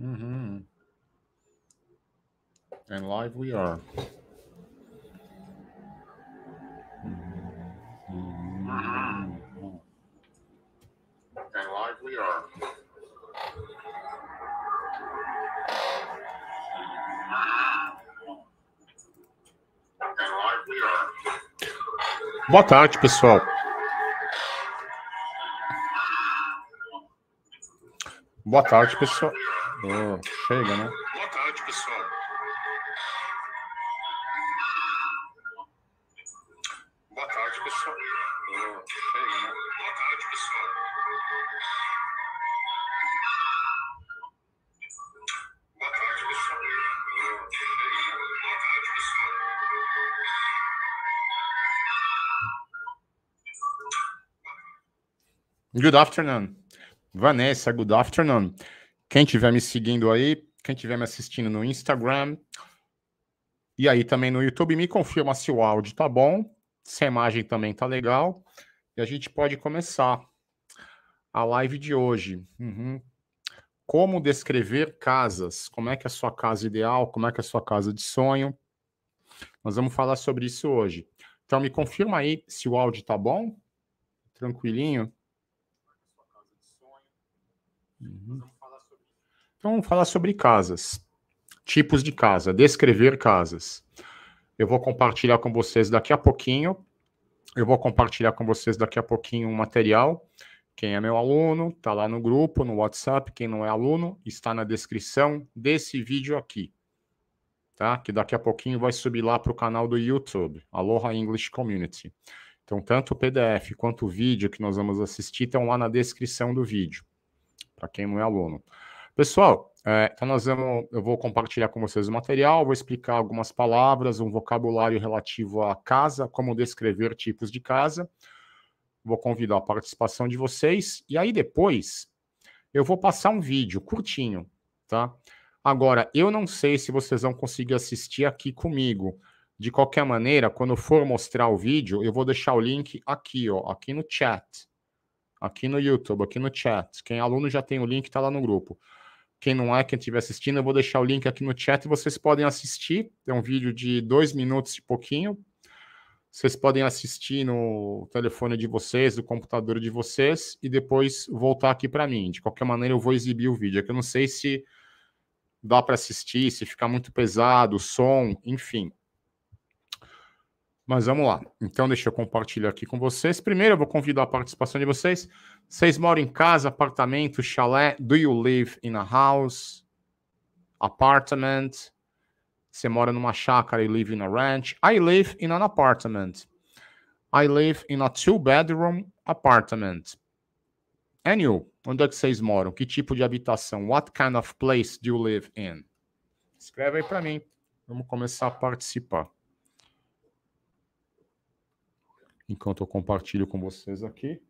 Mm-hmm. And live we are. Mm-hmm. live we are. Boa tarde, pessoal. Boa tarde, pessoal. Oh, chega, né? Boa tarde, pessoal. Boa tarde, pessoal. Oh, chega, né? Boa tarde, pessoal. Boa tarde, pessoal. Oh, chega, né? Boa tarde, pessoal. Good afternoon. Vanessa, good afternoon. Quem estiver me seguindo aí, quem estiver me assistindo no Instagram e aí também no YouTube, me confirma se o áudio tá bom, se a imagem também tá legal. E a gente pode começar a live de hoje. Uhum. Como descrever casas? Como é que é a sua casa ideal? Como é que é a sua casa de sonho? Nós vamos falar sobre isso hoje. Então me confirma aí se o áudio tá bom, tranquilinho. É é uhum. Então, vamos falar sobre casas, tipos de casa, descrever casas. Eu vou compartilhar com vocês daqui a pouquinho. Eu vou compartilhar com vocês daqui a pouquinho um material. Quem é meu aluno, está lá no grupo, no WhatsApp. Quem não é aluno, está na descrição desse vídeo aqui. Tá? Que daqui a pouquinho vai subir lá para o canal do YouTube, Aloha English Community. Então, tanto o PDF quanto o vídeo que nós vamos assistir estão lá na descrição do vídeo, para quem não é aluno. Pessoal, é, então nós vamos, eu vou compartilhar com vocês o material, vou explicar algumas palavras, um vocabulário relativo à casa, como descrever tipos de casa. Vou convidar a participação de vocês e aí depois eu vou passar um vídeo curtinho, tá? Agora, eu não sei se vocês vão conseguir assistir aqui comigo. De qualquer maneira, quando for mostrar o vídeo, eu vou deixar o link aqui, ó, aqui no chat, aqui no YouTube, aqui no chat. Quem é aluno já tem o link, está lá no grupo. Quem não é, quem estiver assistindo, eu vou deixar o link aqui no chat e vocês podem assistir. É um vídeo de dois minutos e pouquinho. Vocês podem assistir no telefone de vocês, do computador de vocês, e depois voltar aqui para mim. De qualquer maneira, eu vou exibir o vídeo. É que eu não sei se dá para assistir, se ficar muito pesado, o som, enfim. Mas vamos lá. Então, deixa eu compartilhar aqui com vocês. Primeiro, eu vou convidar a participação de vocês. Vocês moram em casa, apartamento, chalé? Do you live in a house? Apartment? Você mora numa chácara e live in a ranch? I live in an apartment. I live in a two-bedroom apartment. And you? Onde é que vocês moram? Que tipo de habitação? What kind of place do you live in? Escreve aí para mim. Vamos começar a participar. enquanto eu compartilho com vocês aqui.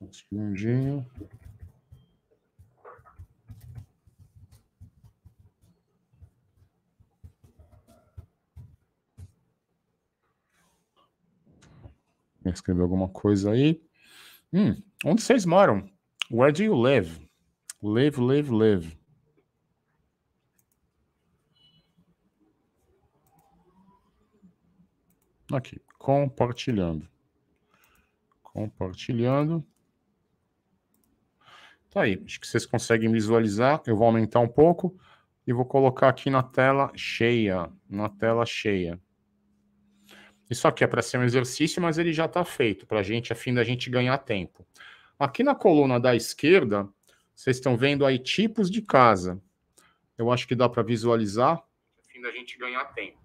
Um segundinho. Escrever alguma coisa aí. Hum, onde vocês moram? Where do you live? Live, live, live. Aqui, compartilhando. Compartilhando. Tá aí, acho que vocês conseguem visualizar. Eu vou aumentar um pouco e vou colocar aqui na tela cheia, na tela cheia. Isso aqui é para ser um exercício, mas ele já está feito para a gente, a fim da gente ganhar tempo. Aqui na coluna da esquerda, vocês estão vendo aí tipos de casa. Eu acho que dá para visualizar, a fim da gente ganhar tempo.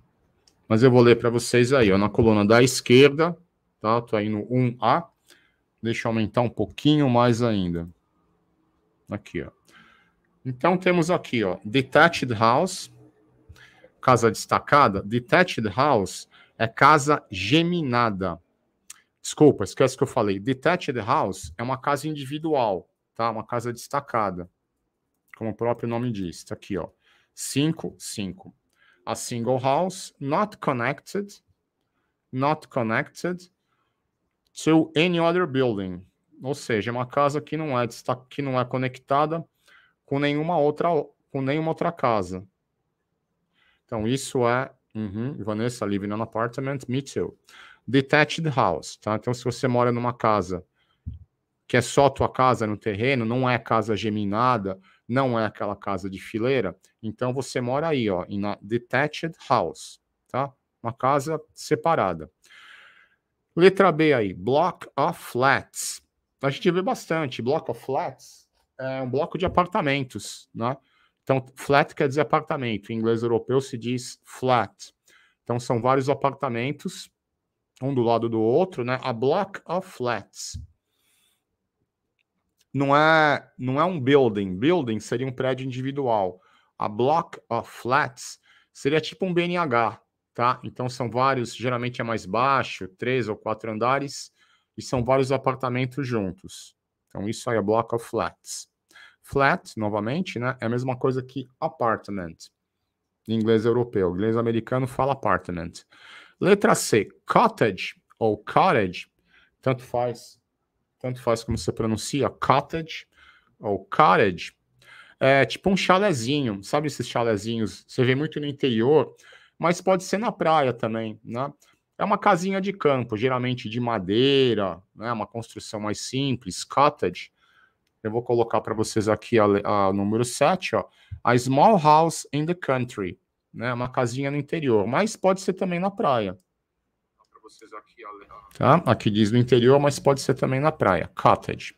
Mas eu vou ler para vocês aí, ó, na coluna da esquerda, tá? Tô aí no 1A. Deixa eu aumentar um pouquinho mais ainda. Aqui, ó. Então temos aqui, ó, detached house, casa destacada. Detached house é casa geminada. Desculpa, esquece que eu falei. Detached house é uma casa individual, tá? Uma casa destacada, como o próprio nome diz. Tá aqui, ó. 5, 5. A single house not connected, not connected to any other building. Ou seja, é uma casa que não é que não é conectada com nenhuma outra com nenhuma outra casa. Então isso é, uhum, Vanessa living in an apartment, me too detached house, tá? Então, se você mora numa casa que é só tua casa no terreno, não é casa geminada, não é aquela casa de fileira, então você mora aí, ó, em detached house, tá? Uma casa separada. Letra B aí, block of flats. A gente vê bastante, block of flats é um bloco de apartamentos, né? Então, flat quer dizer apartamento, em inglês europeu se diz flat. Então, são vários apartamentos um do lado do outro, né? A block of flats. Não é, não é um building. Building seria um prédio individual. A block of flats seria tipo um BNH, tá? Então são vários, geralmente é mais baixo, três ou quatro andares, e são vários apartamentos juntos. Então isso aí é block of flats. Flat, novamente, né? É a mesma coisa que apartment. Em inglês é europeu. Em inglês americano fala apartment. Letra C, cottage ou cottage, tanto faz, tanto faz como você pronuncia, cottage ou cottage, é tipo um chalezinho, sabe esses chalezinhos? Você vê muito no interior, mas pode ser na praia também, né? É uma casinha de campo, geralmente de madeira, né? uma construção mais simples, cottage. Eu vou colocar para vocês aqui a, número 7, ó. A small house in the country né? Uma casinha no interior, mas pode ser também na praia. Né, tá? Aqui diz no interior, mas pode ser também na praia. Cottage.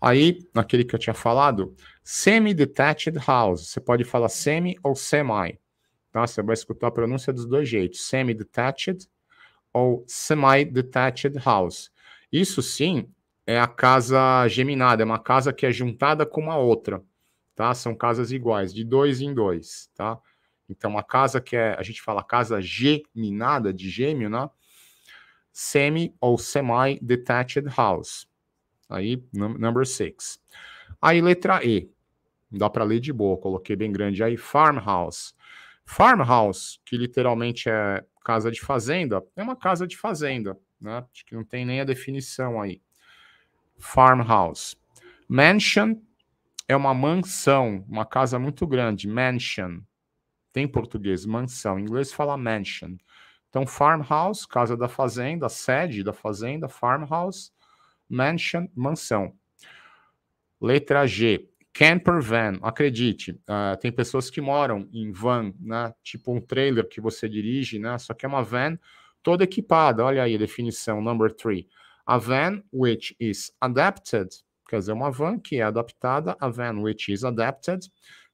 Aí, naquele que eu tinha falado, semi-detached house. Você pode falar semi ou semi. Tá? Você vai escutar a pronúncia dos dois jeitos. Semi-detached ou semi-detached house. Isso sim é a casa geminada, é uma casa que é juntada com uma outra, tá? São casas iguais, de dois em dois, tá? Então, a casa que é, a gente fala casa geminada, de gêmeo, né? Semi ou semi-detached house. Aí, number six. Aí, letra E. Dá para ler de boa, coloquei bem grande aí. Farmhouse. Farmhouse, que literalmente é casa de fazenda, é uma casa de fazenda, né? Acho que não tem nem a definição aí. Farmhouse. Mansion é uma mansão, uma casa muito grande. Mansion tem português mansão, em inglês fala mansion. Então, farmhouse, casa da fazenda, sede da fazenda, farmhouse, mansion, mansão. Letra G, camper van. Acredite, uh, tem pessoas que moram em van, né? Tipo um trailer que você dirige, né? Só que é uma van toda equipada. Olha aí a definição, number three. A van which is adapted, quer dizer, uma van que é adaptada, a van which is adapted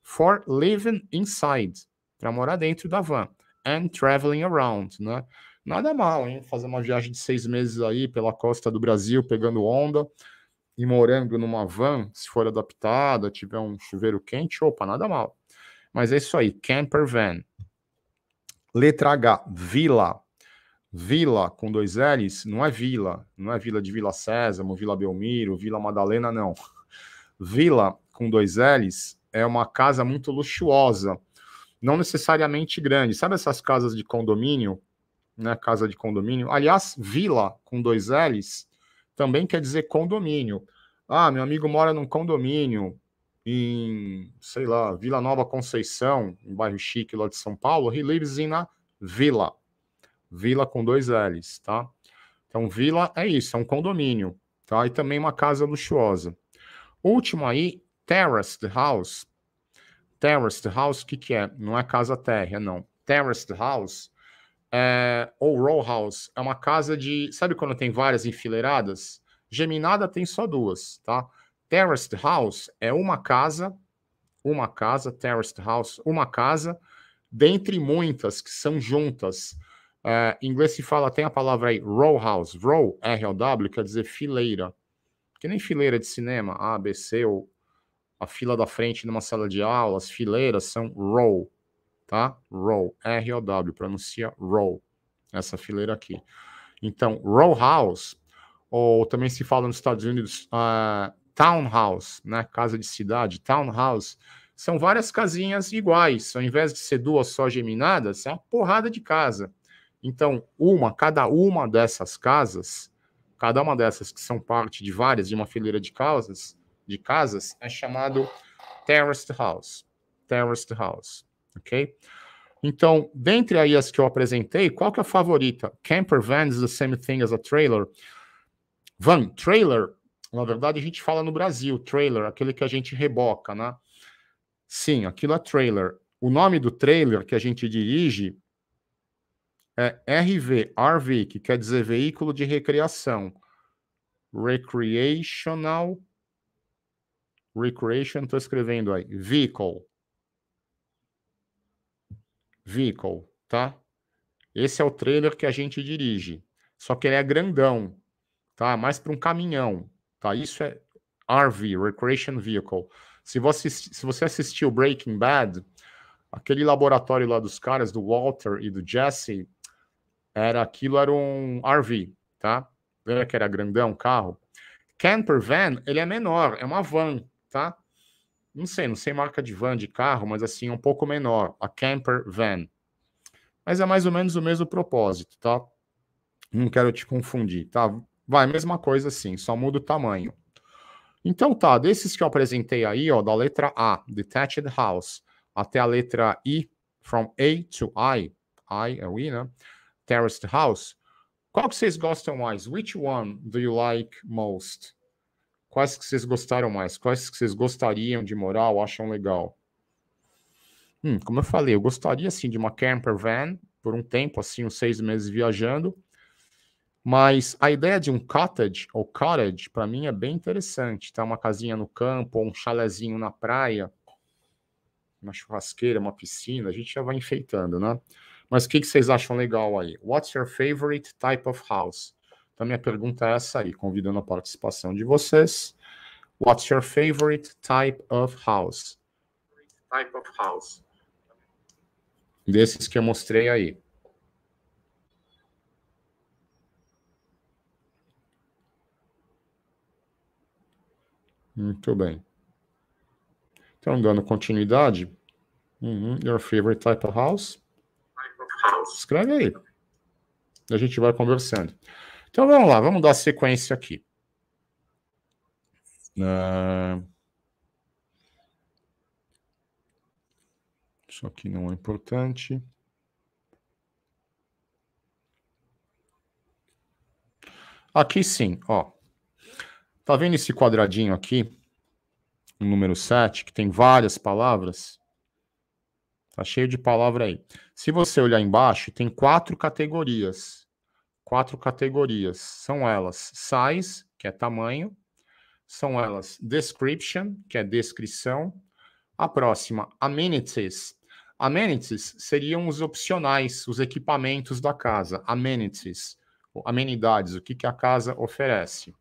for living inside, para morar dentro da van. And traveling around, né? Nada mal, hein? Fazer uma viagem de seis meses aí pela costa do Brasil, pegando onda e morando numa van, se for adaptada, tiver um chuveiro quente, opa, nada mal. Mas é isso aí, camper van. Letra H, vila. Vila com dois L's não é vila, não é vila de Vila Sésamo, Vila Belmiro, Vila Madalena, não. Vila com dois L's é uma casa muito luxuosa não necessariamente grande. Sabe essas casas de condomínio, né? Casa de condomínio. Aliás, vila com dois L's também quer dizer condomínio. Ah, meu amigo mora num condomínio em, sei lá, Vila Nova Conceição, um bairro chique lá de São Paulo. He lives in a vila. Vila com dois L's, tá? Então, vila é isso, é um condomínio, tá? E também uma casa luxuosa. Último aí, terraced house Terraced house, o que, que é? Não é casa térrea, não. Terraced house é, ou row house é uma casa de. Sabe quando tem várias enfileiradas? Geminada tem só duas, tá? Terraced house é uma casa, uma casa, terraced house, uma casa, dentre muitas que são juntas. É, em inglês se fala, tem a palavra aí, row house. Row, R-O-W, quer dizer fileira. Que nem fileira de cinema, A, B, C ou a fila da frente numa sala de aula, as fileiras são row, tá? Row, R-O-W, pronuncia row, essa fileira aqui. Então, row house, ou também se fala nos Estados Unidos uh, townhouse, né? Casa de cidade, townhouse, são várias casinhas iguais. Ao invés de ser duas só geminadas, é uma porrada de casa. Então, uma, cada uma dessas casas, cada uma dessas que são parte de várias, de uma fileira de casas, de casas é chamado terraced house. Terraced house, ok? Então, dentre aí as que eu apresentei, qual que é a favorita? Camper van is the same thing as a trailer. Van, trailer, na verdade a gente fala no Brasil, trailer, aquele que a gente reboca, né? Sim, aquilo é trailer. O nome do trailer que a gente dirige é RV, RV, que quer dizer veículo de recreação. Recreational recreation, estou escrevendo aí, vehicle. Vehicle, tá? Esse é o trailer que a gente dirige. Só que ele é grandão, tá? Mais para um caminhão, tá? Isso é RV, recreation vehicle. Se você, se você assistiu Breaking Bad, aquele laboratório lá dos caras, do Walter e do Jesse, era aquilo era um RV, tá? Lembra que era grandão, carro? Camper van, ele é menor, é uma van, tá? Não sei, não sei marca de van, de carro, mas assim, um pouco menor, a camper van. Mas é mais ou menos o mesmo propósito, tá? Não quero te confundir, tá? Vai, mesma coisa assim, só muda o tamanho. Então tá, desses que eu apresentei aí, ó, da letra A, detached house, até a letra I, from A to I, I é o I, né? Terraced house. Qual que vocês gostam mais? Which one do you like most? Quais que vocês gostaram mais? Quais que vocês gostariam de morar ou acham legal? Hum, como eu falei, eu gostaria assim de uma camper van por um tempo, assim, uns seis meses viajando. Mas a ideia de um cottage ou cottage para mim é bem interessante. Tá uma casinha no campo, ou um chalezinho na praia, uma churrasqueira, uma piscina, a gente já vai enfeitando, né? Mas o que, que vocês acham legal aí? What's your favorite type of house? Então, minha pergunta é essa aí, convidando a participação de vocês. What's your favorite type of house? Type of house. Desses que eu mostrei aí. Muito bem. Então, dando continuidade. Uhum. Your favorite type of house? Escreve aí. A gente vai conversando. Então vamos lá, vamos dar sequência aqui. Uh... Isso aqui não é importante. Aqui sim, ó. Tá vendo esse quadradinho aqui? O número 7, que tem várias palavras? Tá cheio de palavra aí. Se você olhar embaixo, tem quatro categorias quatro categorias. São elas size, que é tamanho, são elas description, que é descrição. A próxima, amenities. Amenities seriam os opcionais, os equipamentos da casa. Amenities, amenidades, o que, que a casa oferece.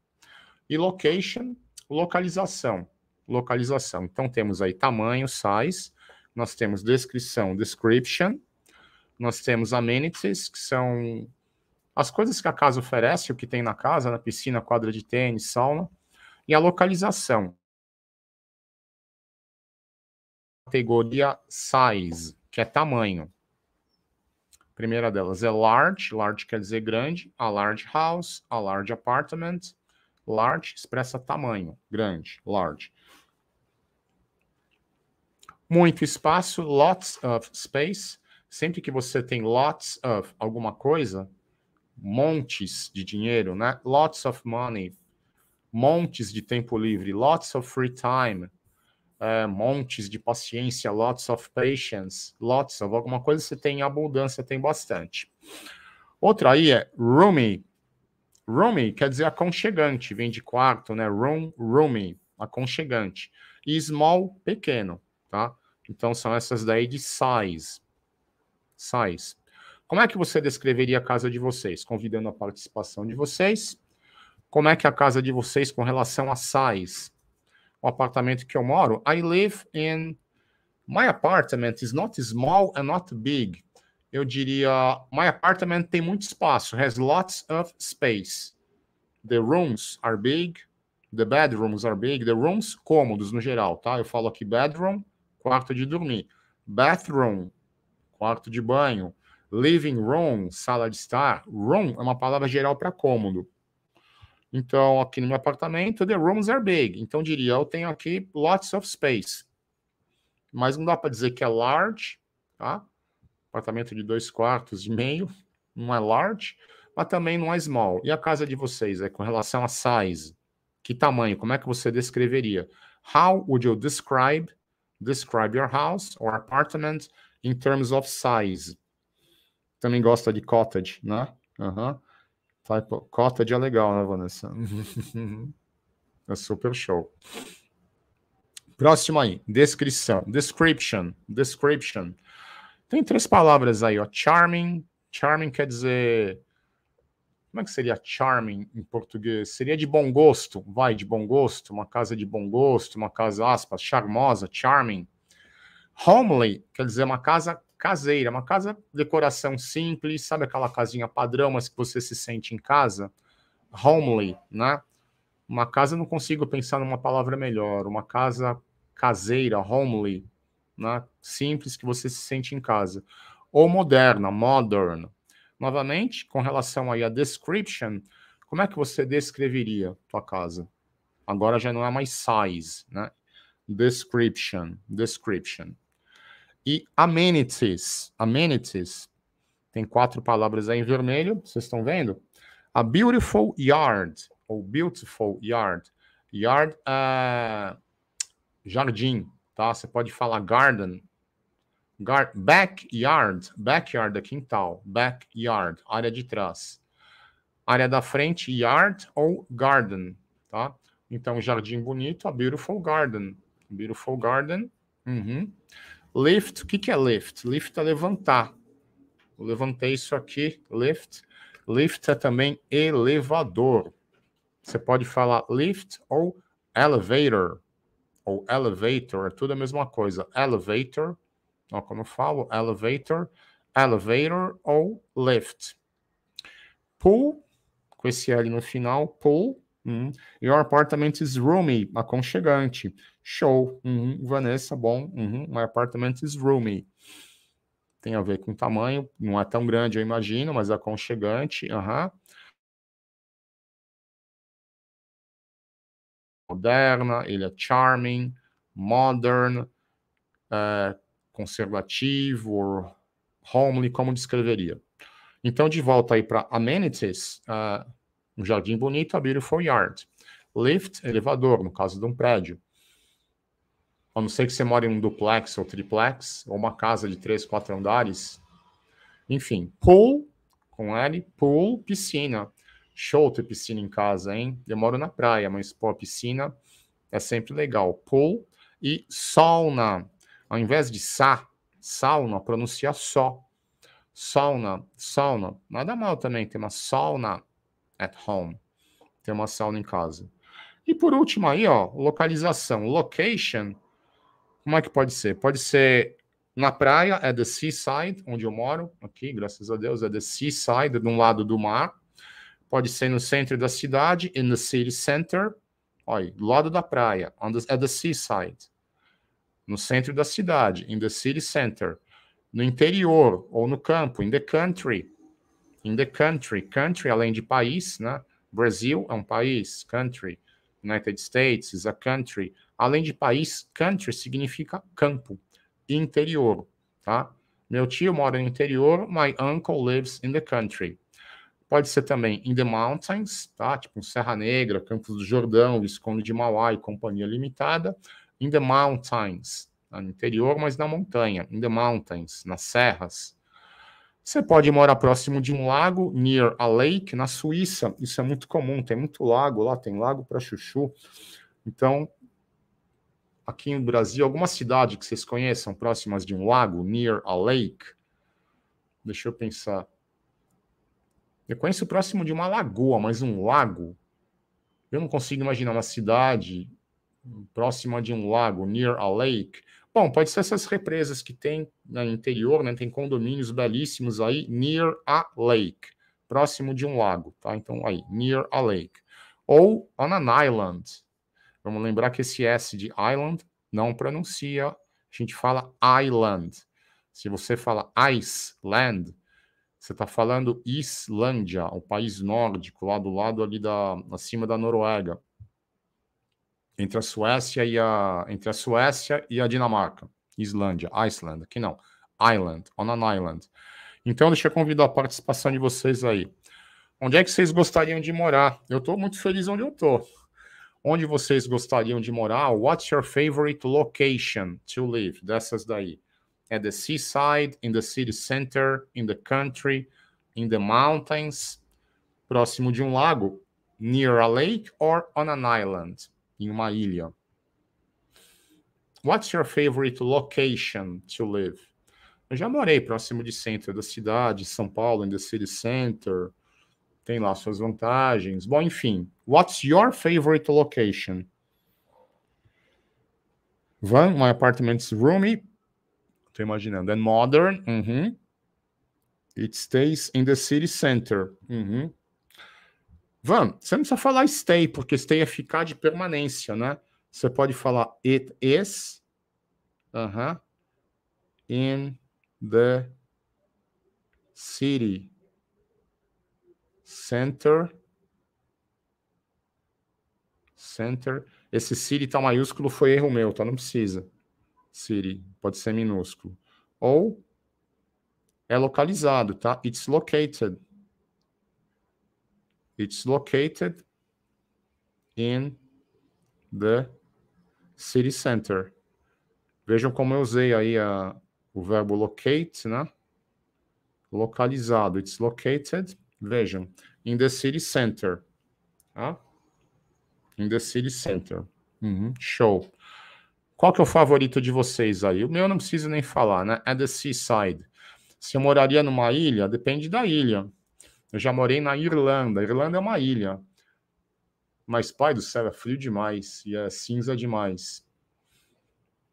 E location, localização. Localização. Então temos aí tamanho, size, nós temos descrição, description, nós temos amenities, que são as coisas que a casa oferece, o que tem na casa, na piscina, quadra de tênis, sauna, e a localização. Categoria size, que é tamanho. A primeira delas é large, large quer dizer grande, a large house, a large apartment, large expressa tamanho, grande, large. Muito espaço, lots of space. Sempre que você tem lots of alguma coisa, montes de dinheiro, né? Lots of money, montes de tempo livre, lots of free time, é, montes de paciência, lots of patience, lots of alguma coisa você tem em abundância, tem bastante. Outra aí é roomy. Roomy quer dizer aconchegante, vem de quarto, né? Room, roomy, aconchegante. E small, pequeno, tá? Então são essas daí de size. Size. Como é que você descreveria a casa de vocês? Convidando a participação de vocês. Como é que é a casa de vocês com relação a size? O apartamento que eu moro, I live in my apartment is not small and not big. Eu diria, my apartment tem muito espaço, has lots of space. The rooms are big, the bedrooms are big, the rooms cômodos no geral, tá? Eu falo aqui bedroom, quarto de dormir, bathroom, quarto de banho, Living room, sala de estar. Room é uma palavra geral para cômodo. Então, aqui no meu apartamento, the rooms are big. Então, diria, eu tenho aqui lots of space. Mas não dá para dizer que é large, tá? Apartamento de dois quartos e meio, não é large, mas também não é small. E a casa de vocês é com relação a size? Que tamanho? Como é que você descreveria? How would you describe describe your house or apartment in terms of size? também gosta de cottage, né? Uhum. cottage é legal, né, Vanessa? é super show. Próximo aí, descrição. Description. Description. Tem três palavras aí, ó. Charming. Charming quer dizer. Como é que seria charming em português? Seria de bom gosto, vai, de bom gosto, uma casa de bom gosto, uma casa, aspas, charmosa, charming. Homely quer dizer uma casa caseira, uma casa decoração simples, sabe aquela casinha padrão, mas que você se sente em casa? Homely, né? Uma casa, não consigo pensar numa palavra melhor, uma casa caseira, homely, né? simples, que você se sente em casa. Ou moderna, modern. Novamente, com relação aí à description, como é que você descreveria tua casa? Agora já não é mais size, né? Description, description e amenities. Amenities. Tem quatro palavras aí em vermelho, vocês estão vendo? A beautiful yard, ou beautiful yard. Yard é uh, jardim, tá? Você pode falar garden. Gar backyard, backyard é quintal, backyard, área de trás. Área da frente, yard ou garden, tá? Então, jardim bonito, a beautiful garden. Beautiful garden. Uhum. Lift, o que, é lift? Lift é levantar. Eu levantei isso aqui, lift. Lift é também elevador. Você pode falar lift ou elevator. Ou elevator, é tudo a mesma coisa. Elevator, ó, como eu falo, elevator, elevator ou lift. Pull, com esse L no final, pull Hum. Your apartment is roomy, aconchegante. Show. Uhum. Vanessa, bom. Uhum. My apartment is roomy. Tem a ver com tamanho, não é tão grande, eu imagino, mas aconchegante. Uhum. Moderna, ele é charming, modern, é, conservativo, homely, como descreveria? Então, de volta aí para amenities, uh, um jardim bonito, a beautiful yard. Lift, elevador, no caso de um prédio. A não ser que você mora em um duplex ou triplex, ou uma casa de três, quatro andares. Enfim, pool, com L, pool, piscina. Show ter piscina em casa, hein? Eu moro na praia, mas pô, piscina é sempre legal. Pool e sauna. Ao invés de sa, sauna, pronuncia só. Sauna, sauna. Nada mal também, ter uma sauna at home. Ter uma sauna em casa. E por último aí, ó, localização. Location, como é que pode ser? Pode ser na praia, é the seaside, onde eu moro, aqui, graças a Deus, é the seaside, de um lado do mar. Pode ser no centro da cidade, in the city center, olha, do lado da praia, on the, at the seaside. No centro da cidade, in the city center. No interior, ou no campo, in the country in the country. Country, além de país, né? Brasil é um país, country. United States is a country. Além de país, country significa campo, interior, tá? Meu tio mora no interior, my uncle lives in the country. Pode ser também in the mountains, tá? Tipo Serra Negra, Campos do Jordão, Visconde de Mauá e Companhia Limitada. In the mountains, tá? no interior, mas na montanha. In the mountains, nas serras. Você pode morar próximo de um lago, near a lake, na Suíça. Isso é muito comum, tem muito lago lá, tem lago para chuchu. Então, aqui no Brasil, alguma cidade que vocês conheçam próximas de um lago, near a lake? Deixa eu pensar. Eu conheço próximo de uma lagoa, mas um lago? Eu não consigo imaginar uma cidade próxima de um lago, near a lake. Bom, pode ser essas represas que tem no interior, né? Tem condomínios belíssimos aí, near a lake, próximo de um lago, tá? Então aí, near a lake. Ou on an island. Vamos lembrar que esse S de island não pronuncia, a gente fala island. Se você fala Iceland, você está falando Islândia, o país nórdico, lá do lado ali da, acima da Noruega entre a Suécia e a entre a Suécia e a Dinamarca, Islândia, Iceland, aqui não, Island, on an island. Então deixa eu convidar a participação de vocês aí. Onde é que vocês gostariam de morar? Eu estou muito feliz onde eu estou. Onde vocês gostariam de morar? What's your favorite location to live? Dessas daí. At the seaside, in the city center, in the country, in the mountains, próximo de um lago, near a lake or on an island em uma ilha. What's your favorite location to live? Eu já morei próximo de centro da cidade, São Paulo, in the city center. Tem lá suas vantagens. Bom, enfim. What's your favorite location? Van, my apartment's roomy. Tô imaginando. And modern. Uhum. It stays in the city center. Uhum. Van, você não precisa falar stay, porque stay é ficar de permanência, né? Você pode falar it is uh -huh, in the city center center. Esse city tá maiúsculo foi erro meu, tá? Não precisa. City pode ser minúsculo. Ou é localizado, tá? It's located It's located in the city center. Vejam como eu usei aí a, o verbo locate, né? Localizado. It's located, vejam, in the city center. ah, In the city center. Uhum, show. Qual que é o favorito de vocês aí? O meu não preciso nem falar, né? É the seaside. Se eu moraria numa ilha, depende da ilha. Eu já morei na Irlanda. Irlanda é uma ilha. Mas, pai do céu, é frio demais e é cinza demais.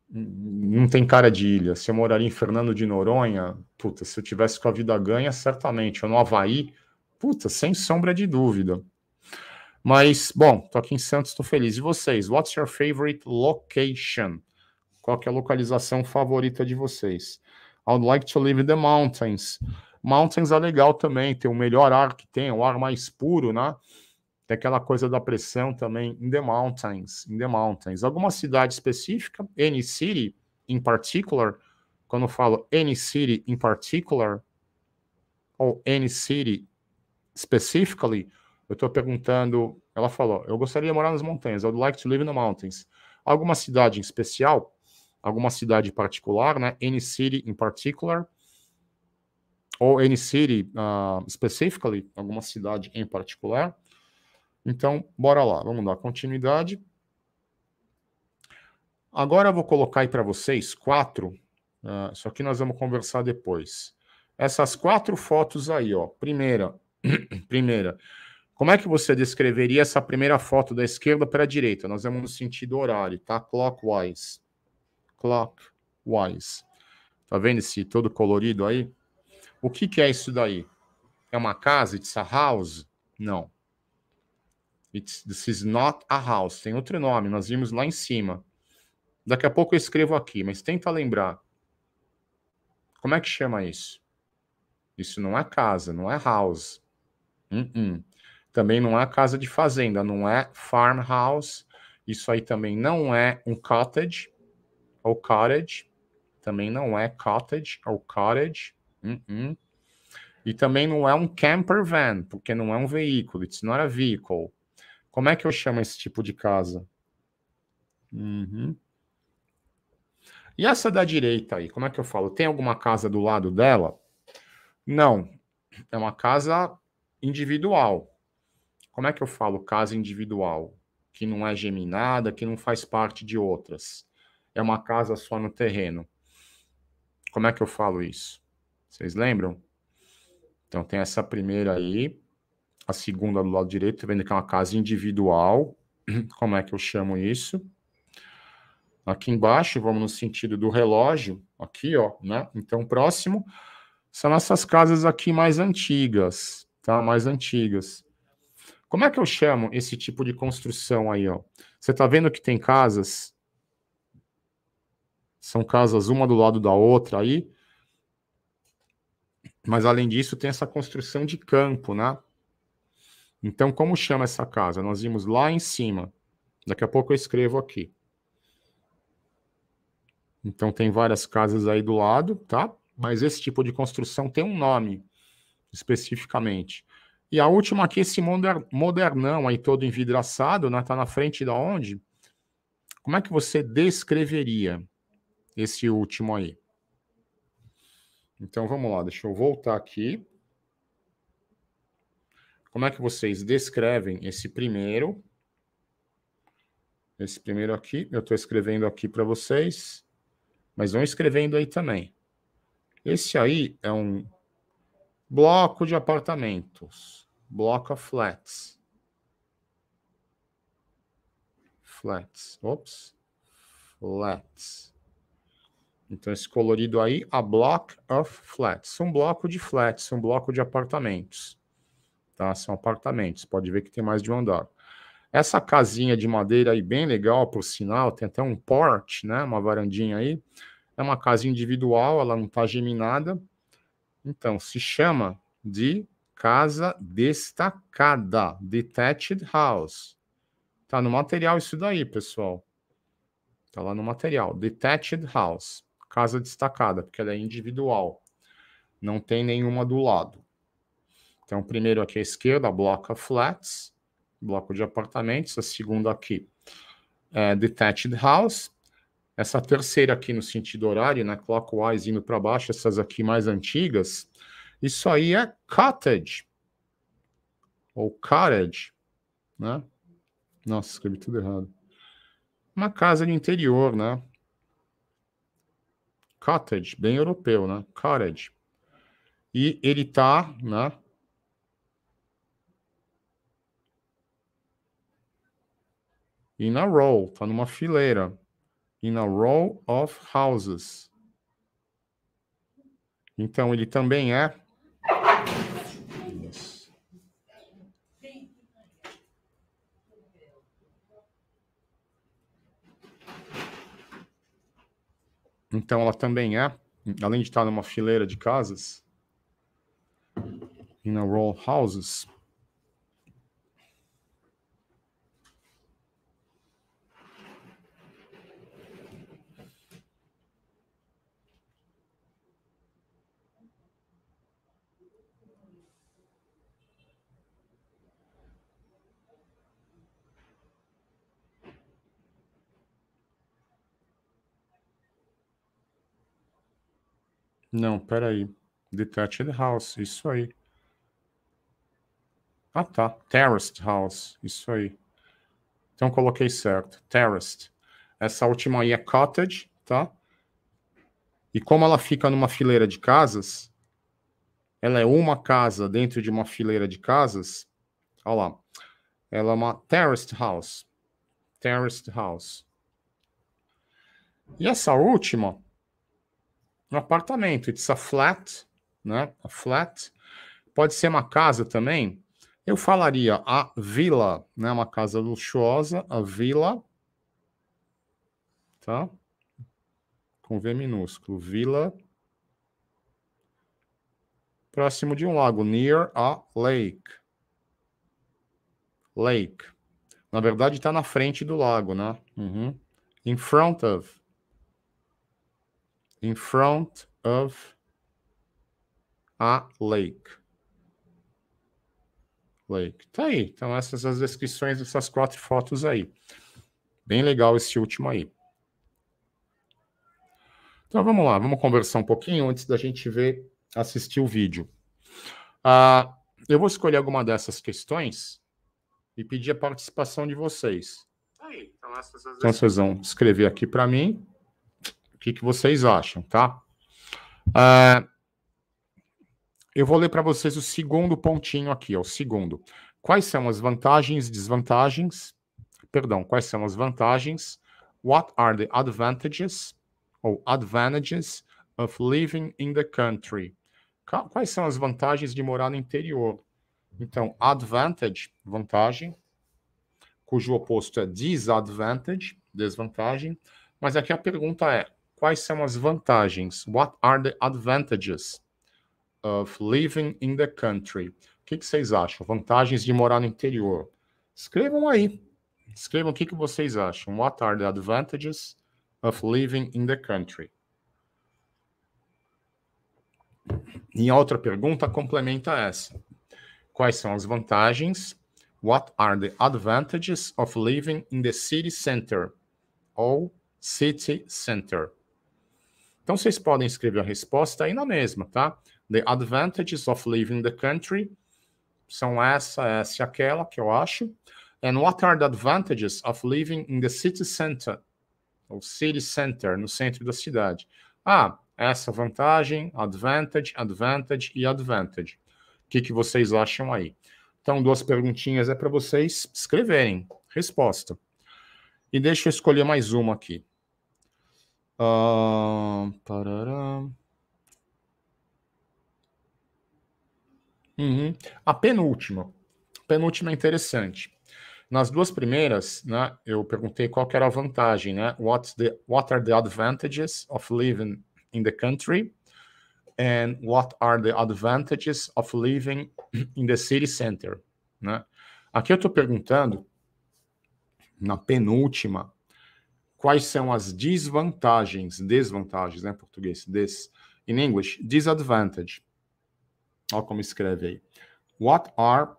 Não tem cara de ilha. Se eu moraria em Fernando de Noronha, puta, se eu tivesse com a vida ganha, certamente. Ou no Havaí, puta, sem sombra de dúvida. Mas, bom, tô aqui em Santos, tô feliz. E vocês? What's your favorite location? Qual é a localização favorita de vocês? I would like to live in the mountains. Mountains é legal também, tem o melhor ar que tem, o ar mais puro, né? Tem aquela coisa da pressão também, in the mountains, in the mountains. Alguma cidade específica, any city in particular, quando eu falo any city in particular, ou any city specifically, eu estou perguntando, ela falou, eu gostaria de morar nas montanhas, I would like to live in the mountains. Alguma cidade em especial, alguma cidade particular, né? Any city in particular, ou any city uh, ah, specifically, alguma cidade em particular. Então, bora lá, vamos dar continuidade. Agora eu vou colocar aí para vocês quatro, uh, isso aqui nós vamos conversar depois. Essas quatro fotos aí, ó. Primeira, primeira. Como é que você descreveria essa primeira foto da esquerda para a direita? Nós vamos no sentido horário, tá? Clockwise. Clockwise. Tá vendo esse todo colorido aí? O que, que é isso daí? É uma casa? It's a house? Não. It's, this is not a house. Tem outro nome, nós vimos lá em cima. Daqui a pouco eu escrevo aqui, mas tenta lembrar. Como é que chama isso? Isso não é casa, não é house. Uh -uh. Também não é casa de fazenda, não é farmhouse. Isso aí também não é um cottage ou cottage. Também não é cottage ou cottage. Uh -uh. E também não é um camper van, porque não é um veículo, it's not a vehicle. Como é que eu chamo esse tipo de casa? Uhum. E essa da direita aí, como é que eu falo? Tem alguma casa do lado dela? Não. É uma casa individual. Como é que eu falo casa individual? Que não é geminada, que não faz parte de outras. É uma casa só no terreno. Como é que eu falo isso? Vocês lembram? Então tem essa primeira aí, a segunda do lado direito, tá vendo que é uma casa individual. Como é que eu chamo isso? Aqui embaixo, vamos no sentido do relógio, aqui, ó, né? Então, próximo são essas casas aqui mais antigas, tá? Mais antigas. Como é que eu chamo esse tipo de construção aí, ó? Você tá vendo que tem casas? São casas uma do lado da outra aí, mas além disso, tem essa construção de campo, né? Então, como chama essa casa? Nós vimos lá em cima. Daqui a pouco eu escrevo aqui. Então, tem várias casas aí do lado, tá? Mas esse tipo de construção tem um nome especificamente. E a última aqui, esse modernão aí todo envidraçado, né? Tá na frente da onde? Como é que você descreveria esse último aí? Então vamos lá, deixa eu voltar aqui. Como é que vocês descrevem esse primeiro? Esse primeiro aqui, eu estou escrevendo aqui para vocês, mas vão escrevendo aí também. Esse aí é um bloco de apartamentos, bloco of flats. Flats, ops, flats. Então, esse colorido aí, a block of flats. Um bloco de flats, um bloco de apartamentos. Tá? São apartamentos, pode ver que tem mais de um andar. Essa casinha de madeira aí, bem legal, por sinal, tem até um porte, né? Uma varandinha aí. É uma casa individual, ela não está geminada. Então, se chama de casa destacada, detached house. Tá no material isso daí, pessoal. Tá lá no material, detached house casa destacada, porque ela é individual. Não tem nenhuma do lado. Então, primeiro aqui à esquerda, bloca flats, bloco de apartamentos. A segunda aqui é detached house. Essa terceira aqui no sentido horário, né, clockwise indo para baixo, essas aqui mais antigas, isso aí é cottage ou cottage, né? Nossa, escrevi tudo errado. Uma casa de interior, né? cottage, bem europeu, né? Cottage. E ele tá, né? In a row, tá numa fileira. In a row of houses. Então ele também é Então, ela também é, além de estar numa fileira de casas, e na Roll Houses, Não, peraí. Detached House, isso aí. Ah, tá. Terraced House, isso aí. Então coloquei certo. Terraced. Essa última aí é cottage, tá? E como ela fica numa fileira de casas, ela é uma casa dentro de uma fileira de casas. Olha lá. Ela é uma terraced house. Terraced house. E essa última, um apartamento. It's a flat, né? A flat. Pode ser uma casa também. Eu falaria a vila, né? Uma casa luxuosa, a vila, tá? Com V minúsculo, vila. Próximo de um lago, near a lake. Lake. Na verdade, está na frente do lago, né? Uhum. In front of in front of a lake. Lake. Tá aí. Então, essas as descrições dessas quatro fotos aí. Bem legal esse último aí. Então, vamos lá. Vamos conversar um pouquinho antes da gente ver, assistir o vídeo. Ah, eu vou escolher alguma dessas questões e pedir a participação de vocês. Tá aí, então, essas as... então, vocês vão escrever aqui para mim que, que vocês acham, tá? Uh, eu vou ler para vocês o segundo pontinho aqui, ó, o segundo. Quais são as vantagens e desvantagens? Perdão, quais são as vantagens? What are the advantages or advantages of living in the country? Quais são as vantagens de morar no interior? Então, advantage, vantagem, cujo oposto é disadvantage, desvantagem. Mas aqui a pergunta é: Quais são as vantagens? What are the advantages of living in the country? O que, que vocês acham? Vantagens de morar no interior. Escrevam aí. Escrevam o que, que vocês acham. What are the advantages of living in the country? E a outra pergunta complementa essa. Quais são as vantagens? What are the advantages of living in the city center? Ou city center? Então, vocês podem escrever a resposta aí na mesma, tá? The advantages of living in the country são essa, essa e aquela que eu acho. And what are the advantages of living in the city center? Ou city center, no centro da cidade. Ah, essa vantagem, advantage, advantage e advantage. O que, que vocês acham aí? Então, duas perguntinhas é para vocês escreverem. Resposta. E deixa eu escolher mais uma aqui. Uh, parará. Uhum. A penúltima. A penúltima é interessante. Nas duas primeiras, né, eu perguntei qual era a vantagem, né? What's the, what are the advantages of living in the country? And what are the advantages of living in the city center? Né? Aqui eu estou perguntando, na penúltima, quais são as desvantagens, desvantagens, né, português, des, in English, disadvantage. Olha como escreve aí. What are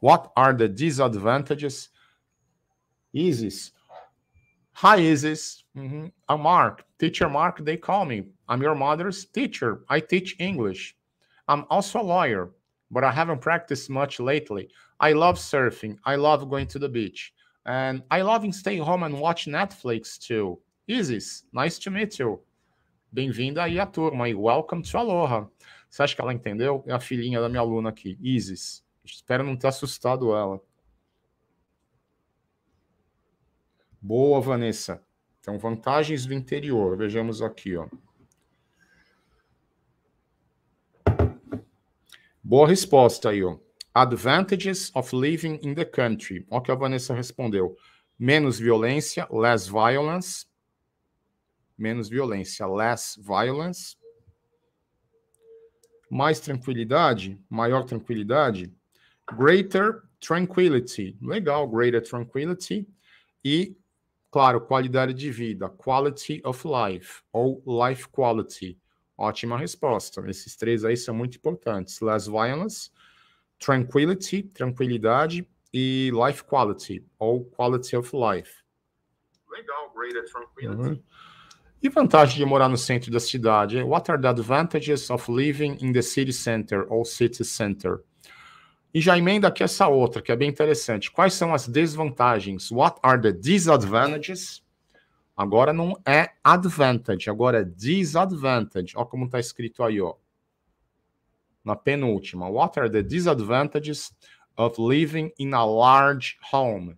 What are the disadvantages? ISIS. Hi, ISIS. Uhum. I'm Mark. Teacher Mark, they call me. I'm your mother's teacher. I teach English. I'm also a lawyer but I haven't practiced much lately. I love surfing. I love going to the beach. And I love staying home and watch Netflix too. Isis, nice to meet you. Bem-vinda aí à turma e welcome to Aloha. Você acha que ela entendeu? É a filhinha da minha aluna aqui, Isis. Espero não ter assustado ela. Boa, Vanessa. Então, vantagens do interior. Vejamos aqui, ó. Boa resposta aí, ó. Advantages of living in the country. Olha o que a Vanessa respondeu. Menos violência, less violence. Menos violência, less violence. Mais tranquilidade, maior tranquilidade. Greater tranquility. Legal, greater tranquility. E, claro, qualidade de vida, quality of life, ou life quality. Ótima resposta. Esses três aí são muito importantes. Less violence, tranquility, tranquilidade e life quality, ou quality of life. Legal, greater tranquility. Uhum. E vantagem de morar no centro da cidade? What are the advantages of living in the city center ou city center? E já emenda aqui essa outra, que é bem interessante. Quais são as desvantagens? What are the disadvantages Agora não é advantage, agora é disadvantage. Olha como está escrito aí, ó. Na penúltima. What are the disadvantages of living in a large home?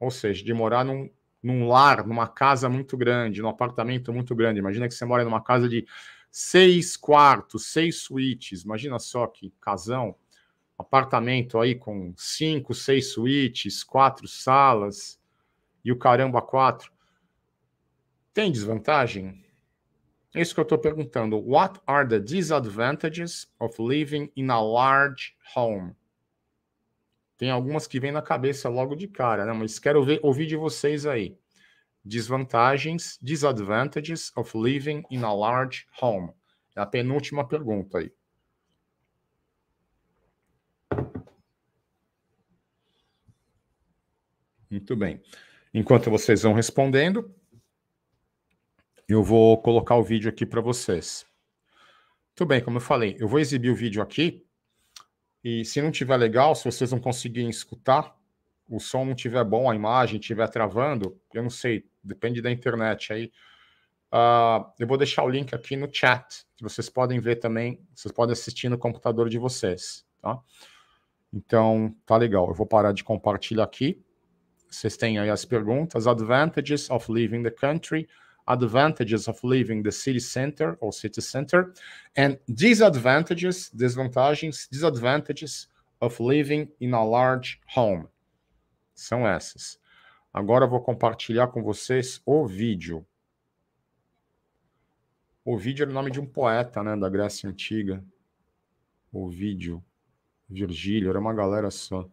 Ou seja, de morar num, num lar, numa casa muito grande, num apartamento muito grande. Imagina que você mora numa casa de seis quartos, seis suítes. Imagina só que casão. Apartamento aí com cinco, seis suítes, quatro salas e o caramba quatro tem desvantagem? É isso que eu estou perguntando. What are the disadvantages of living in a large home? Tem algumas que vêm na cabeça logo de cara, né? Mas quero ver, ouvir de vocês aí. Desvantagens, disadvantages of living in a large home. É a penúltima pergunta aí. Muito bem. Enquanto vocês vão respondendo, eu vou colocar o vídeo aqui para vocês. Tudo bem, como eu falei, eu vou exibir o vídeo aqui. E se não tiver legal, se vocês não conseguirem escutar, o som não tiver bom, a imagem estiver travando, eu não sei, depende da internet aí. Uh, eu vou deixar o link aqui no chat, que vocês podem ver também, vocês podem assistir no computador de vocês, tá? Então, tá legal. Eu vou parar de compartilhar aqui. Vocês têm aí as perguntas. Advantages of leaving the country advantages of leaving the city center or city center and disadvantages, desvantagens, disadvantages of living in a large home. São essas. Agora vou compartilhar com vocês o vídeo. O vídeo era é o nome de um poeta, né, da Grécia Antiga. O vídeo Virgílio, era uma galera só.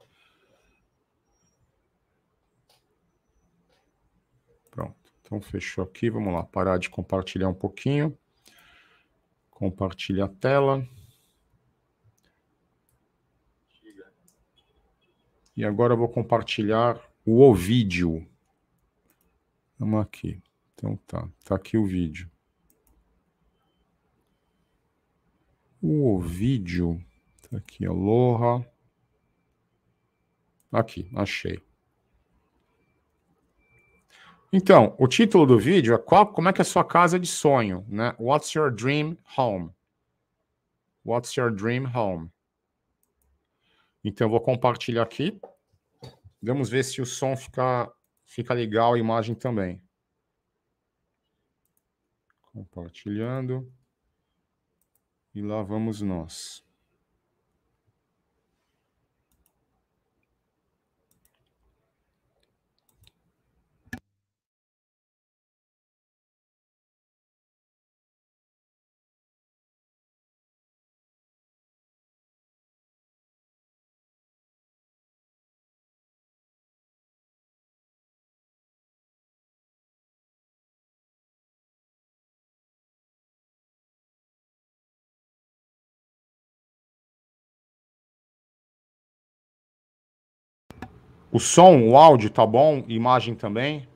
Então, fechou aqui. Vamos lá, parar de compartilhar um pouquinho. Compartilha a tela. E agora eu vou compartilhar o vídeo. Vamos aqui. Então tá, tá aqui o vídeo. O vídeo, tá aqui, aloha. Aqui, achei. Então, o título do vídeo é qual, como é que é a sua casa de sonho, né? What's your dream home? What's your dream home? Então, eu vou compartilhar aqui. Vamos ver se o som fica, fica legal, a imagem também. Compartilhando. E lá vamos nós. O som, o áudio tá bom, imagem também.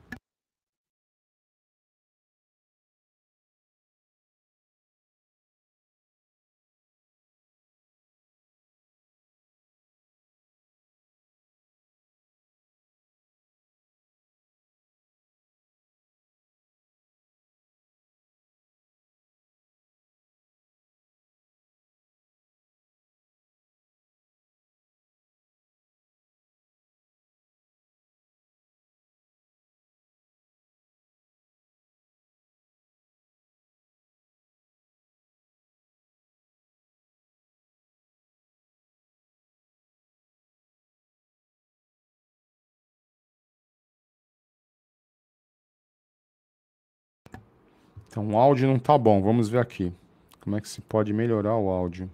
Então, o áudio não tá bom. Vamos ver aqui. Como é que se pode melhorar o áudio?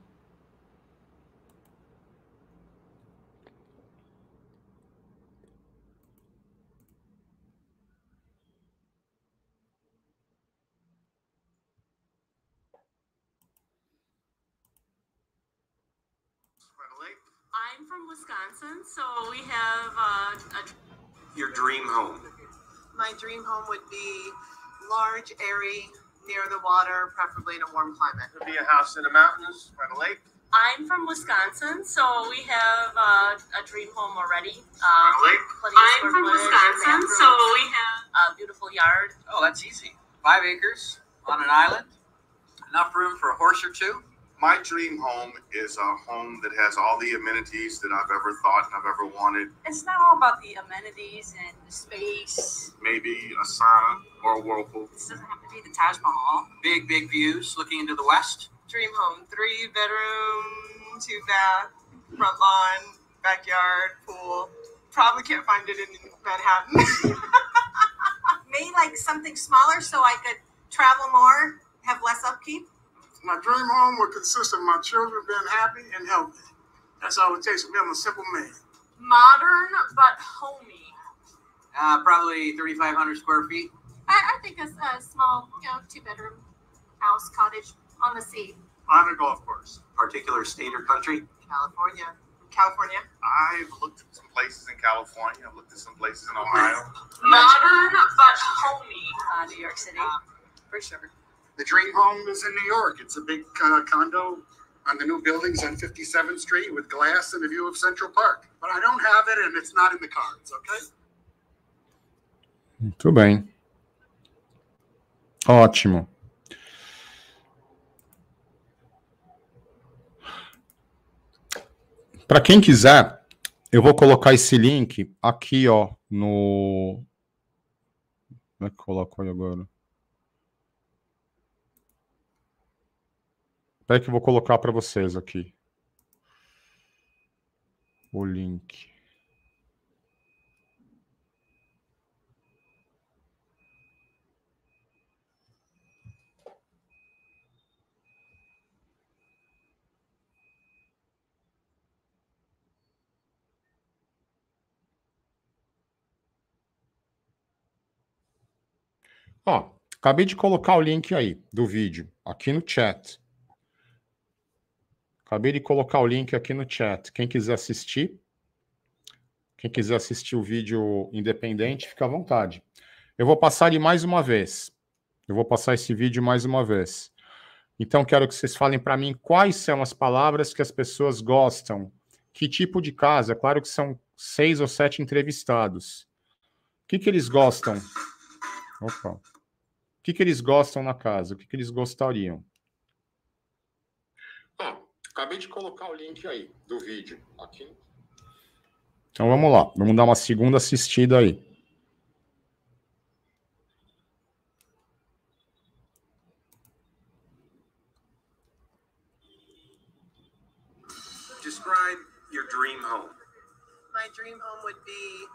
I'm from Wisconsin, so we have uh, a... your dream home. My dream home would be large, airy, near the water, preferably in a warm climate. It would be a house in the mountains, by the lake. I'm from Wisconsin, so we have uh, a dream home already. Um, really? I'm from Wisconsin, so we have a beautiful yard. Oh, that's easy. Five acres on an island, enough room for a horse or two my dream home is a home that has all the amenities that I've ever thought and I've ever wanted. It's not all about the amenities and the space. Maybe a sauna or a whirlpool. This doesn't have to be the Taj Mahal. Big, big views looking into the west. Dream home, three bedroom, two bath, front lawn, backyard, pool. Probably can't find it in Manhattan. Maybe like something smaller so I could travel more, have less upkeep. My dream home would consist of my children being happy and healthy. That's all it takes to be a simple man. Modern but homey. Uh, probably 3,500 square feet. I, I think a, a, small, you know, two bedroom house, cottage on the sea. On a golf course. Particular state or country? California. California. I've looked at some places in California. I've looked at some places in Ohio. Modern but homey. Uh, New York City. Uh, for sure. The dream home is in New York. It's a big uh, condo on the new buildings on 57th Street with glass and a view of Central Park. But I don't have it and it's not in the cards, okay? Muito bem. Ótimo. Para quem quiser, eu vou colocar esse link aqui, ó, no. Como é que eu coloco aí agora? Espera que eu vou colocar para vocês aqui o link. Ó, acabei de colocar o link aí do vídeo aqui no chat. Acabei de colocar o link aqui no chat. Quem quiser assistir, quem quiser assistir o vídeo independente, fica à vontade. Eu vou passar ele mais uma vez. Eu vou passar esse vídeo mais uma vez. Então, quero que vocês falem para mim quais são as palavras que as pessoas gostam. Que tipo de casa? É Claro que são seis ou sete entrevistados. O que, que eles gostam? Opa. O que, que eles gostam na casa? O que, que eles gostariam? Acabei de colocar o link aí do vídeo. Aqui. Então vamos lá, vamos dar uma segunda assistida aí. Describe your dream home. My dream home would be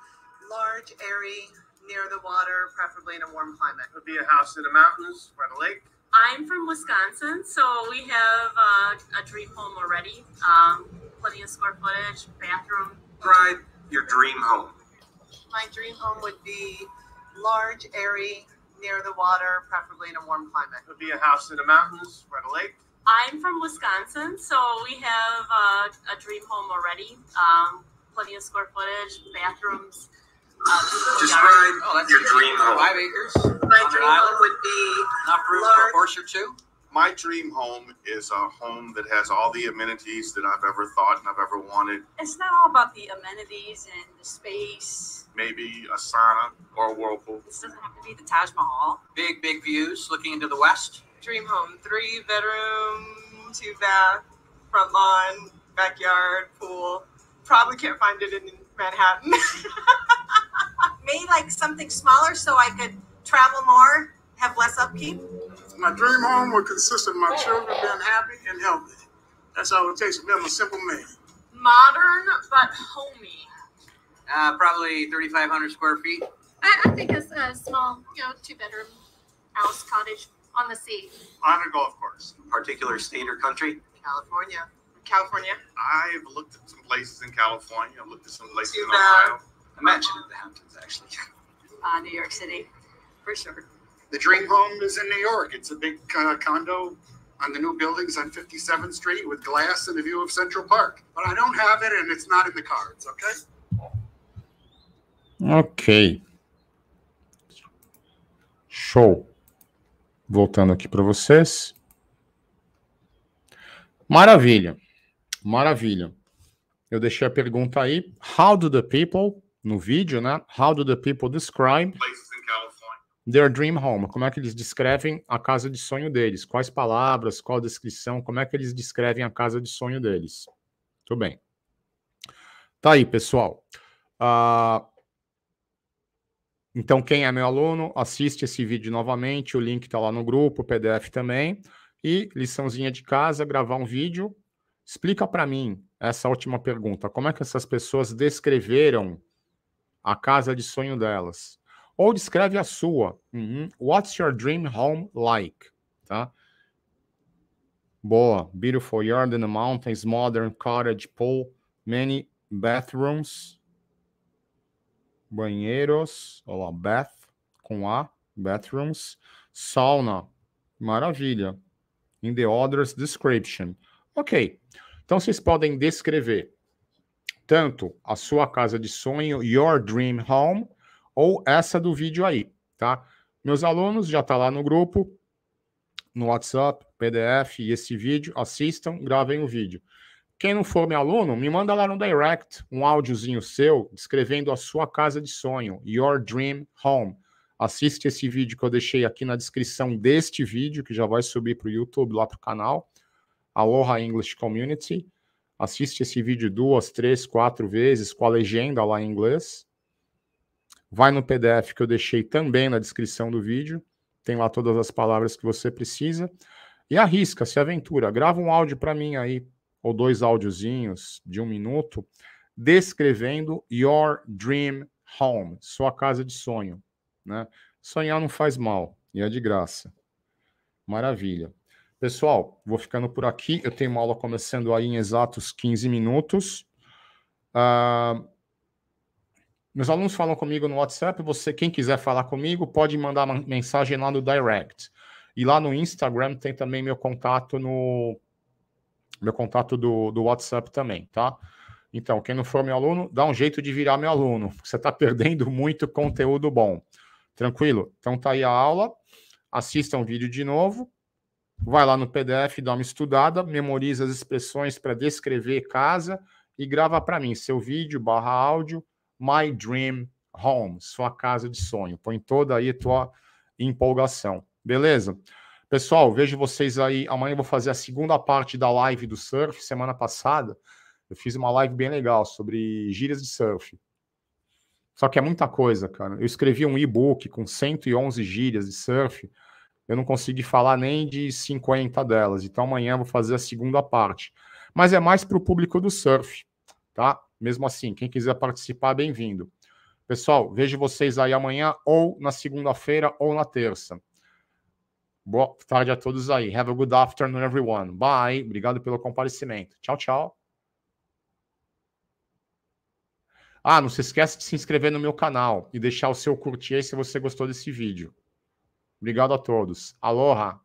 large, airy, near the water, preferably in a warm climate. It would be a house in the mountains by the lake. I'm from Wisconsin, so we have uh, a dream home already. Um, plenty of square footage, bathroom. Describe your dream home. My dream home would be large, airy, near the water, preferably in a warm climate. It would be a house in the mountains, by a lake. I'm from Wisconsin, so we have uh, a dream home already. Um, plenty of square footage, bathrooms. Describe oh, your dream home. Five acres. My dream home would be enough room large. for a horse or two. My dream home is a home that has all the amenities that I've ever thought and I've ever wanted. It's not all about the amenities and the space. Maybe a sauna or a whirlpool. This doesn't have to be the Taj Mahal. Big, big views looking into the west. Dream home, three bedroom, two bath, front lawn, backyard, pool. Probably can't find it in Manhattan. like something smaller so I could travel more, have less upkeep? My dream home would consist of my children being happy and healthy. That's all it takes to am a simple man. Modern but homey. Uh, probably 3,500 square feet. I, I think it's a small, you know, two bedroom house, cottage on the sea. On a golf course. Particular state or country? California. California. I've looked at some places in California. I've looked at some places Too in Ohio. Imagine mansion in the Hamptons, actually. Uh, New York City, for sure. The dream home is in New York. It's a big uh, condo on the new buildings on 57th Street with glass and a view of Central Park. But I don't have it, and it's not in the cards. Okay. Okay. Show. Voltando aqui para vocês. Maravilha. Maravilha. Eu deixei a pergunta aí. How do the people no vídeo, né? How do the people describe their dream home? Como é que eles descrevem a casa de sonho deles? Quais palavras, qual descrição, como é que eles descrevem a casa de sonho deles? Tudo bem. Tá aí, pessoal. Uh, então, quem é meu aluno, assiste esse vídeo novamente. O link está lá no grupo, o PDF também. E liçãozinha de casa, gravar um vídeo. Explica para mim essa última pergunta. Como é que essas pessoas descreveram a casa de sonho delas. Ou descreve a sua. Uhum. What's your dream home like? Tá? Boa. Beautiful yard in the mountains, modern cottage, pool, many bathrooms. Banheiros. Olha lá, bath com A. Bathrooms. Sauna. Maravilha. In the order's description. Ok. Então vocês podem descrever tanto a sua casa de sonho, Your Dream Home, ou essa do vídeo aí, tá? Meus alunos já tá lá no grupo, no WhatsApp, PDF e esse vídeo, assistam, gravem o vídeo. Quem não for meu aluno, me manda lá no direct um áudiozinho seu descrevendo a sua casa de sonho, Your Dream Home. Assiste esse vídeo que eu deixei aqui na descrição deste vídeo, que já vai subir para o YouTube, lá para o canal, Aloha English Community assiste esse vídeo duas, três, quatro vezes com a legenda lá em inglês. Vai no PDF que eu deixei também na descrição do vídeo, tem lá todas as palavras que você precisa. E arrisca, se aventura, grava um áudio para mim aí, ou dois áudiozinhos de um minuto, descrevendo your dream home, sua casa de sonho. Né? Sonhar não faz mal e é de graça. Maravilha. Pessoal, vou ficando por aqui. Eu tenho uma aula começando aí em exatos 15 minutos. Uh, meus alunos falam comigo no WhatsApp. Você, quem quiser falar comigo, pode mandar mensagem lá no direct. E lá no Instagram tem também meu contato no meu contato do, do WhatsApp também, tá? Então, quem não for meu aluno, dá um jeito de virar meu aluno. Você está perdendo muito conteúdo bom. Tranquilo? Então tá aí a aula. Assista o um vídeo de novo vai lá no PDF, dá uma estudada, memoriza as expressões para descrever casa e grava para mim seu vídeo barra áudio My Dream Home, sua casa de sonho. Põe toda aí a tua empolgação, beleza? Pessoal, vejo vocês aí. Amanhã eu vou fazer a segunda parte da live do surf. Semana passada eu fiz uma live bem legal sobre gírias de surf. Só que é muita coisa, cara. Eu escrevi um e-book com 111 gírias de surf eu não consegui falar nem de 50 delas. Então amanhã eu vou fazer a segunda parte. Mas é mais para o público do surf, tá? Mesmo assim, quem quiser participar, bem-vindo. Pessoal, vejo vocês aí amanhã, ou na segunda-feira, ou na terça. Boa tarde a todos aí. Have a good afternoon, everyone. Bye. Obrigado pelo comparecimento. Tchau, tchau. Ah, não se esqueça de se inscrever no meu canal e deixar o seu curtir aí se você gostou desse vídeo. Obrigado a todos. Aloha!